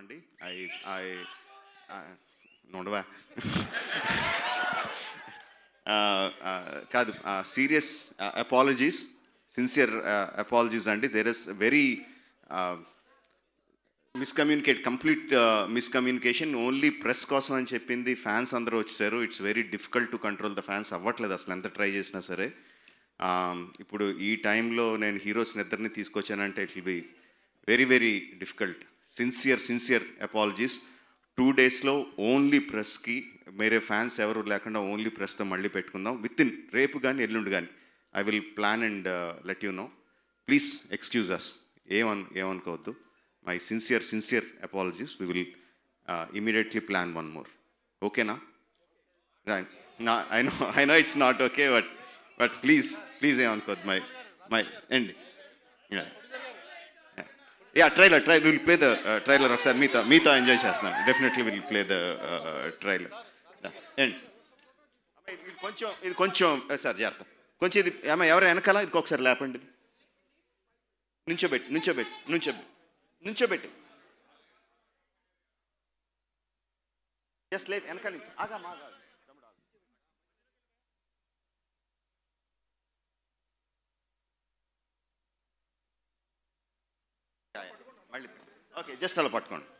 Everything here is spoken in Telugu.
అండి ఐ ఐ ఉండవా కాదు సీరియస్ అపాలజీస్ సిన్సియర్ అపాలజీస్ అండి there is very miscommunicate complete miscommunication only press కోసం అని చెప్పింది ఫ్యాన్స్ అందరూ వచ్చేసారు it's very difficult to control the fans అవ్వట్లేదు అసలు ఎంత ట్రై చేసినా సరే ఇప్పుడు ఈ టైంలో నేను హీరోస్ నిద్రని తీసుకొచ్చానంటే it will be very very difficult sincere sincere apologies two డేస్లో ఓన్లీ ప్రెస్కి మీరే ఫ్యాన్స్ ఎవరు లేకుండా ఓన్లీ ప్రెస్తో మళ్ళీ పెట్టుకుందాం విత్ ఇన్ రేపు కానీ ఎల్లుండి కానీ I will plan and let you know please excuse us ఏమన్ ఏమనుకోవద్దు my sincere sincere apologies we will immediately plan one more ఓకేనా I know I know it's not okay but but please please ఏమనుకోవద్దు మై మై అండి yeah trailer trailer will play the trailer ఒకసారి మీతో మీతో ఎంజాయ్ చేస్తున్నాను definitely will play the trailer and ఇది కొంచెం ఇది కొంచెం సార్ జాగ్రత్త కొంచెం ఇది ఏమో ఎవరు వెనకాల ఇది ఒకసారి లేపండి ఇది నుంచోబెట్టి నుంచోబెట్టి నుంచోబెట్టి నుంచోబెట్టి జస్ట్ లేదు వెనకాల నుంచి ఆగా మాగా మళ్ళీ ఓకే జస్ట్ అలా పట్టుకోండి